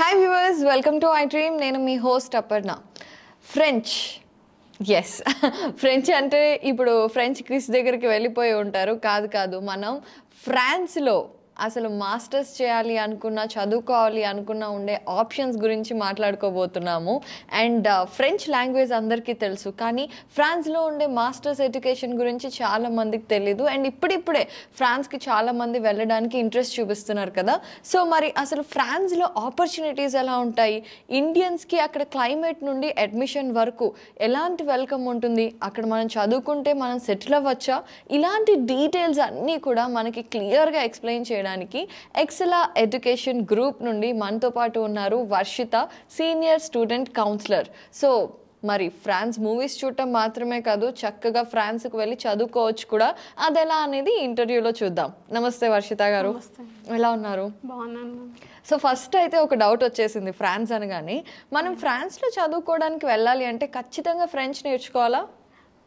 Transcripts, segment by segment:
Hi viewers welcome to I dream నేను మీ host Aparna French yes French అంటే ఇప్పుడు ఫ్రెంచ్ క్రిస్ దగ్గరికి వెళ్ళిపోయి ఉంటారు కాదు కాదు మనం ఫ్రాన్స్లో అసలు మాస్టర్స్ చేయాలి అనుకున్నా చదువుకోవాలి అనుకున్నా ఉండే ఆప్షన్స్ గురించి మాట్లాడుకోబోతున్నాము అండ్ ఫ్రెంచ్ uh, లాంగ్వేజ్ అందరికీ తెలుసు కానీ ఫ్రాన్స్లో ఉండే మాస్టర్స్ ఎడ్యుకేషన్ గురించి చాలా మందికి తెలీదు అండ్ ఇప్పుడిప్పుడే ఫ్రాన్స్కి చాలామంది వెళ్ళడానికి ఇంట్రెస్ట్ చూపిస్తున్నారు కదా సో మరి అసలు ఫ్రాన్స్లో ఆపర్చునిటీస్ ఎలా ఉంటాయి ఇండియన్స్కి అక్కడ క్లైమేట్ నుండి అడ్మిషన్ వరకు ఎలాంటి వెల్కమ్ ఉంటుంది అక్కడ మనం చదువుకుంటే మనం సెటిల్ అవ్వచ్చా ఇలాంటి డీటెయిల్స్ అన్నీ కూడా మనకి క్లియర్గా ఎక్స్ప్లెయిన్ చేయడానికి చేయడానికి ఎక్సలా ఎడ్యుకేషన్ గ్రూప్ నుండి మనతో పాటు ఉన్నారు Varshitha senior student counsellor so మరి ఫ్రాన్స్ మూవీస్ చూడటం మాత్రమే కాదు చక్కగా ఫ్రాన్స్కి వెళ్ళి చదువుకోవచ్చు కూడా అది ఎలా అనేది ఇంటర్వ్యూలో చూద్దాం నమస్తే వర్షిత గారు ఎలా ఉన్నారు సో ఫస్ట్ అయితే ఒక డౌట్ వచ్చేసింది ఫ్రాన్స్ అనగానే మనం ఫ్రాన్స్లో చదువుకోవడానికి వెళ్ళాలి అంటే ఖచ్చితంగా ఫ్రెంచ్ నేర్చుకోవాలా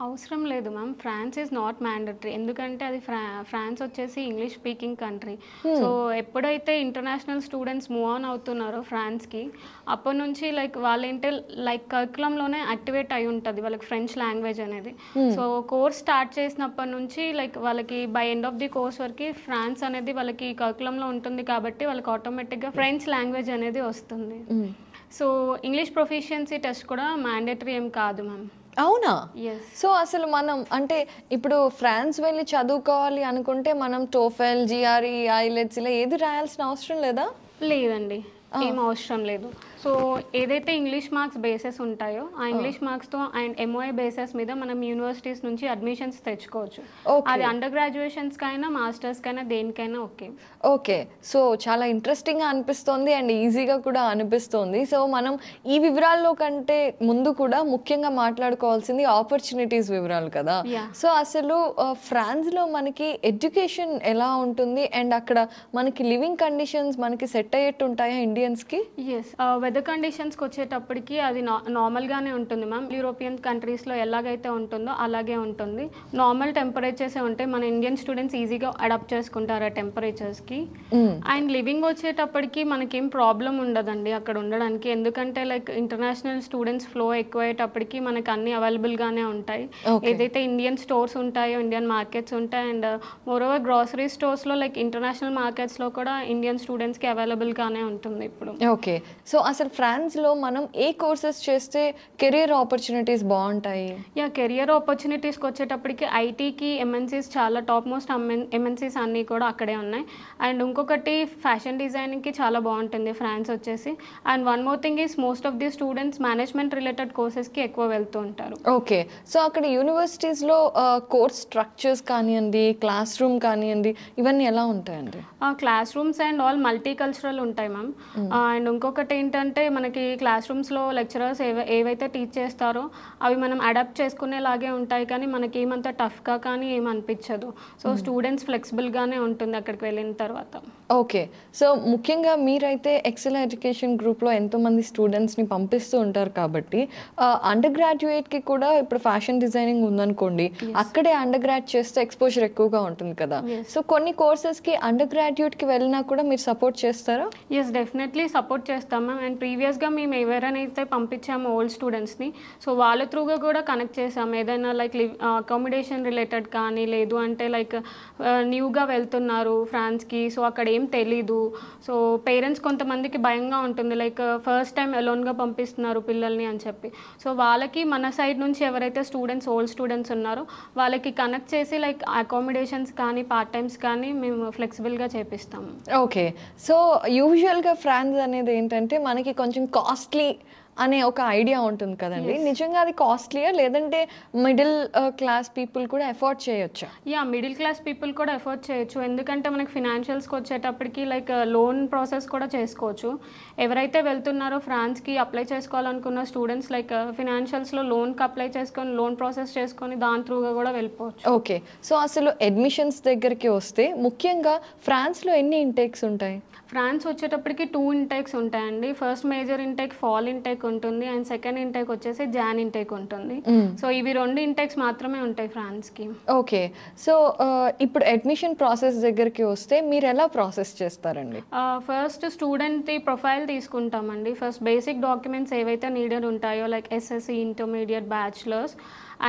అవసరం లేదు ma'am France is not mandatory ఎందుకంటే అది ఫ్రాన్స్ వచ్చేసి English speaking country hmm. So ఎప్పుడైతే ఇంటర్నేషనల్ స్టూడెంట్స్ మూవ్ ఆన్ అవుతున్నారో ఫ్రాన్స్కి అప్పటి నుంచి లైక్ వాళ్ళేంటే లైక్ కరికులంలోనే యాక్టివేట్ అయి ఉంటుంది వాళ్ళకి ఫ్రెంచ్ లాంగ్వేజ్ అనేది hmm. సో కోర్స్ స్టార్ట్ చేసినప్పటి నుంచి లైక్ వాళ్ళకి by end of the course వరకు ఫ్రాన్స్ అనేది వాళ్ళకి కరికులంలో ఉంటుంది కాబట్టి వాళ్ళకి ఆటోమేటిక్గా ఫ్రెంచ్ లాంగ్వేజ్ అనేది వస్తుంది hmm. So English proficiency test కూడా మ్యాండేటరీ ఏం కాదు మ్యామ్ అవునా సో అసలు మనం అంటే ఇప్పుడు ఫ్రాన్స్ వెళ్ళి చదువుకోవాలి అనుకుంటే మనం టోఫెల్ జిఆర్ఈ ఐలెట్స్ ఇలా ఏది రాయాల్సిన అవసరం లేదా లేదండి ఏం అవసరం లేదు సో ఏదైతే ఇంగ్లీష్ మార్క్స్ బేసెస్ ఉంటాయో ఆ ఇంగ్లీష్ మార్క్స్తో అండ్ ఎంఓఏ బేసెస్ మీద మనం యూనివర్సిటీస్ నుంచి అడ్మిషన్స్ తెచ్చుకోవచ్చు అది అండర్ మాస్టర్స్ కైనా దేనికైనా ఓకే ఓకే సో చాలా ఇంట్రెస్టింగ్గా అనిపిస్తోంది అండ్ ఈజీగా కూడా అనిపిస్తోంది సో మనం ఈ వివరాల్లో కంటే ముందు కూడా ముఖ్యంగా మాట్లాడుకోవాల్సింది ఆపర్చునిటీస్ వివరాలు కదా సో అసలు ఫ్రాన్స్లో మనకి ఎడ్యుకేషన్ ఎలా ఉంటుంది అండ్ అక్కడ మనకి లివింగ్ కండిషన్స్ మనకి సెట్ అయ్యేట్టు ఉంటాయా ఇండియా ఇండియన్స్కి ఎస్ వెదర్ కండిషన్స్కి వచ్చేటప్పటికి అది నార్మల్గానే ఉంటుంది మ్యామ్ యూరోపియన్ కంట్రీస్లో ఎలాగైతే ఉంటుందో అలాగే ఉంటుంది నార్మల్ టెంపరేచర్స్ ఉంటే మన ఇండియన్ స్టూడెంట్స్ ఈజీగా అడాప్ట్ చేసుకుంటారు ఆ టెంపరేచర్స్కి అండ్ లివింగ్ వచ్చేటప్పటికి మనకేం ప్రాబ్లం ఉండదండి అక్కడ ఉండడానికి ఎందుకంటే లైక్ ఇంటర్నేషనల్ స్టూడెంట్స్ ఫ్లో ఎక్కువయ్యేటప్పటికి మనకు అన్ని అవైలబుల్గానే ఉంటాయి ఏదైతే ఇండియన్ స్టోర్స్ ఉంటాయో ఇండియన్ మార్కెట్స్ ఉంటాయి అండ్ మోర్ ఓవర్ గ్రాసరీ స్టోర్స్లో లైక్ ఇంటర్నేషనల్ మార్కెట్స్లో కూడా ఇండియన్ స్టూడెంట్స్కి అవైలబుల్గానే ఉంటుంది ఇప్పుడు ఓకే సో అసలు ఫ్రాన్స్లో మనం ఏ కోర్సెస్ చేస్తే కెరియర్ ఆపర్చునిటీస్ బాగుంటాయి యా కెరియర్ ఆపర్చునిటీస్కి వచ్చేటప్పటికి ఐటీకి ఎంఎన్సీస్ చాలా టాప్ మోస్ట్ ఎంఎన్సీస్ అన్నీ కూడా అక్కడే ఉన్నాయి అండ్ ఇంకొకటి ఫ్యాషన్ డిజైనింగ్కి చాలా బాగుంటుంది ఫ్రాన్స్ వచ్చేసి and one more thing is most of the students management related కోర్సెస్కి ఎక్కువ వెళ్తూ ఉంటారు ఓకే సో అక్కడ యూనివర్సిటీస్లో కోర్స్ స్ట్రక్చర్స్ కానివ్వండి క్లాస్ రూమ్ కానివ్వండి ఇవన్నీ ఎలా ఉంటాయండి classrooms and all multicultural ఉంటాయి మ్యామ్ అండ్ ఇంకొకటి ఏంటంటే మనకి క్లాస్ రూమ్స్లో లెక్చరర్స్ ఏవ ఏవైతే టీచ్ చేస్తారో అవి మనం అడాప్ట్ చేసుకునేలాగే ఉంటాయి కానీ మనకి ఏమంత టఫ్గా కానీ ఏం అనిపించదు సో స్టూడెంట్స్ hmm. ఫ్లెక్సిబుల్గానే ఉంటుంది అక్కడికి వెళ్ళిన తర్వాత ఓకే సో ముఖ్యంగా మీరైతే ఎక్సెల్ ఎడ్యుకేషన్ గ్రూప్లో ఎంతోమంది స్టూడెంట్స్ని పంపిస్తూ ఉంటారు కాబట్టి అండర్ గ్రాడ్యుయేట్కి కూడా ఇప్పుడు ఫ్యాషన్ డిజైనింగ్ ఉందనుకోండి అక్కడే అండర్ గ్రాడ్ చేస్తే ఎక్స్పోజర్ ఎక్కువగా ఉంటుంది కదా సో కొన్ని కోర్సెస్కి అండర్ గ్రాడ్యుయేట్కి వెళ్ళినా కూడా మీరు సపోర్ట్ చేస్తారా ఎస్ డెఫినెట్ డెఫినెట్లీ సపోర్ట్ చేస్తాం మ్యామ్ అండ్ ప్రీవియస్గా మేము ఎవరైనా పంపించాము ఓల్డ్ స్టూడెంట్స్ని సో వాళ్ళ త్రూగా కూడా కనెక్ట్ చేసాం ఏదైనా లైక్ అకామిడేషన్ రిలేటెడ్ కానీ లేదు అంటే లైక్ న్యూగా uh, వెళ్తున్నారు ఫ్రాన్స్కి సో అక్కడ ఏం తెలీదు సో పేరెంట్స్ కొంతమందికి భయంగా ఉంటుంది లైక్ ఫస్ట్ టైం ఎలోన్గా పంపిస్తున్నారు పిల్లల్ని అని చెప్పి సో వాళ్ళకి మన సైడ్ నుంచి ఎవరైతే స్టూడెంట్స్ ఓల్డ్ స్టూడెంట్స్ ఉన్నారో వాళ్ళకి కనెక్ట్ చేసి లైక్ అకామిడేషన్స్ కానీ పార్ట్ టైమ్స్ కానీ మేము ఫ్లెక్సిబుల్గా చేపిస్తాము ఓకే సో యూజువల్గా ఫ్రా బ్రాండ్స్ అనేది ఏంటంటే మనకి కొంచెం కాస్ట్లీ అనే ఒక ఐడియా ఉంటుంది కదండి నిజంగా అది కాస్ట్లీయా లేదంటే మిడిల్ క్లాస్ పీపుల్ కూడా ఎఫోర్డ్ చేయొచ్చు యా మిడిల్ క్లాస్ పీపుల్ కూడా ఎఫోర్డ్ చేయొచ్చు ఎందుకంటే మనకి ఫినాన్షియల్స్కి వచ్చేటప్పటికి లైక్ లోన్ ప్రాసెస్ కూడా చేసుకోవచ్చు ఎవరైతే వెళ్తున్నారో ఫ్రాన్స్కి అప్లై చేసుకోవాలనుకున్న స్టూడెంట్స్ లైక్ ఫినాన్షియల్స్లో లోన్కి అప్లై చేసుకొని లోన్ ప్రాసెస్ చేసుకొని దాని త్రూగా కూడా వెళ్ళిపోవచ్చు ఓకే సో అసలు అడ్మిషన్స్ దగ్గరికి వస్తే ముఖ్యంగా ఫ్రాన్స్లో ఎన్ని ఇంటేక్స్ ఉంటాయి ఫ్రాన్స్ వచ్చేటప్పటికి టూ ఇంటేక్స్ ఉంటాయండి first major intake fall intake intake ఉంటుంది అండ్ సెకండ్ ఇంటేక్ వచ్చేసి జాన్ ఇంటేక్ ఉంటుంది సో hmm. ఇవి రెండు ఇంటేక్స్ మాత్రమే ఉంటాయి ఫ్రాన్స్ కి ఓకే సో uh, ఇప్పుడు అడ్మిషన్ ప్రాసెస్ దగ్గరికి వస్తే మీరు ఎలా ప్రాసెస్ చేస్తారండి ఫస్ట్ స్టూడెంట్ ప్రొఫైల్ తీసుకుంటామండి ఫస్ట్ బేసిక్ డాక్యుమెంట్స్ ఏవైతే నీడెడ్ ఉంటాయో like SSC intermediate bachelors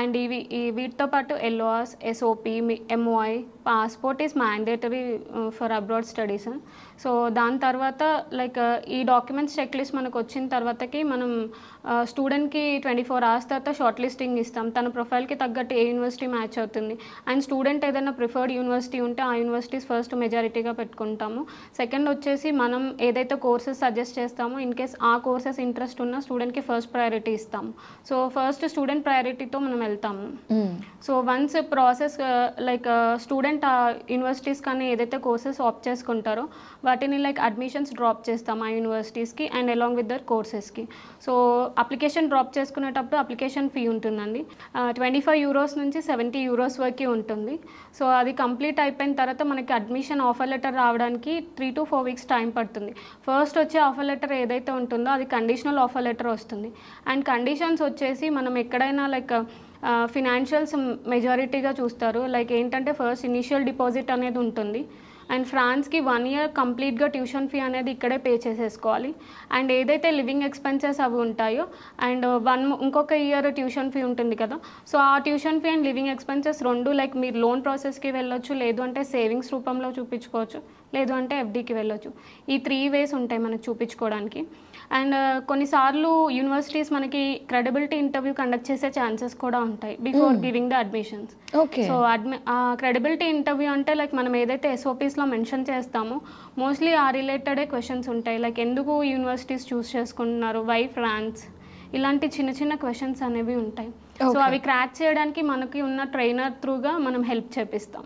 and ఇవి వీటితో పాటు LORs SOP MOI passport is mandatory for abroad studies so దాని తర్వాత లైక్ uh, ఈ డాక్యుమెంట్స్ చెక్ లిస్ట్ మనకు వచ్చిన తర్వాతకి మనం స్టూడెంట్కి ట్వంటీ ఫోర్ అవర్స్ తర్వాత షార్ట్ లిస్టింగ్ ఇస్తాం తన ప్రొఫైల్కి తగ్గట్టు ఏ యూనివర్సిటీ మ్యాచ్ అవుతుంది అండ్ స్టూడెంట్ ఏదైనా ప్రిఫర్డ్ యూనివర్సిటీ ఉంటే ఆ యూనివర్సిటీస్ ఫస్ట్ మెజారిటీగా పెట్టుకుంటాము సెకండ్ వచ్చేసి మనం ఏదైతే కోర్సెస్ సజెస్ట్ చేస్తామో ఇన్ కేస్ ఆ కోర్సెస్ ఇంట్రెస్ట్ ఉన్న స్టూడెంట్కి ఫస్ట్ ప్రయారిటీ ఇస్తాము సో ఫస్ట్ స్టూడెంట్ ప్రయారిటీతో మనం వెళ్తాము so once process like student student universities uh, కానీ ఏదైతే కోర్సెస్ ఆప్ చేసుకుంటారో వాటిని లైక్ అడ్మిషన్స్ డ్రాప్ చేస్తాం ఆ యూనివర్సిటీస్కి అండ్ అలాంగ్ విత్ దర్ కోర్సెస్కి సో అప్లికేషన్ డ్రాప్ చేసుకునేటప్పుడు అప్లికేషన్ ఫీ ఉంటుందండి ట్వంటీ ఫైవ్ యూరోస్ నుంచి సెవెంటీ యూరోస్ వరకు ఉంటుంది సో అది కంప్లీట్ అయిపోయిన తర్వాత మనకి అడ్మిషన్ ఆఫర్ లెటర్ రావడానికి three to four weeks time పడుతుంది ఫస్ట్ వచ్చే ఆఫర్ లెటర్ ఏదైతే ఉంటుందో అది కండిషనల్ ఆఫర్ లెటర్ వస్తుంది అండ్ కండిషన్స్ వచ్చేసి మనం ఎక్కడైనా లైక్ ఫినాన్షియల్స్ మెజారిటీగా చూస్తారు లైక్ ఏంటంటే ఫస్ట్ ఇనిషియల్ డిపాజిట్ అనేది ఉంటుంది అండ్ ఫ్రాన్స్కి వన్ ఇయర్ కంప్లీట్గా ట్యూషన్ ఫీ అనేది ఇక్కడే పే చేసేసుకోవాలి అండ్ ఏదైతే లివింగ్ ఎక్స్పెన్సెస్ అవి ఉంటాయో అండ్ వన్ ఇంకొక ఇయర్ ట్యూషన్ ఫీ ఉంటుంది కదా సో ఆ tuition fee and living expenses రెండు లైక్ మీరు లోన్ ప్రాసెస్కి వెళ్ళొచ్చు లేదు అంటే సేవింగ్స్ రూపంలో చూపించుకోవచ్చు లేదు అంటే ఎఫ్డీకి వెళ్ళొచ్చు ఈ త్రీ వేస్ ఉంటాయి మనకు చూపించుకోవడానికి అండ్ uh, కొన్నిసార్లు యూనివర్సిటీస్ మనకి క్రెడిబిలిటీ ఇంటర్వ్యూ కండక్ట్ చేసే ఛాన్సెస్ కూడా ఉంటాయి before giving the admissions so అడ్మి క్రెడిబిలిటీ ఇంటర్వ్యూ అంటే లైక్ మనం ఏదైతే ఎస్ఓపీస్లో మెన్షన్ చేస్తామో మోస్ట్లీ ఆ రిలేటెడే క్వశ్చన్స్ ఉంటాయి లైక్ ఎందుకు యూనివర్సిటీస్ చూస్ చేసుకుంటున్నారు వై ఫ్రాన్స్ ఇలాంటి చిన్న చిన్న క్వశ్చన్స్ అనేవి ఉంటాయి సో అవి క్రాక్ చేయడానికి మనకి ఉన్న ట్రైనర్ త్రూగా మనం హెల్ప్ చేపిస్తాం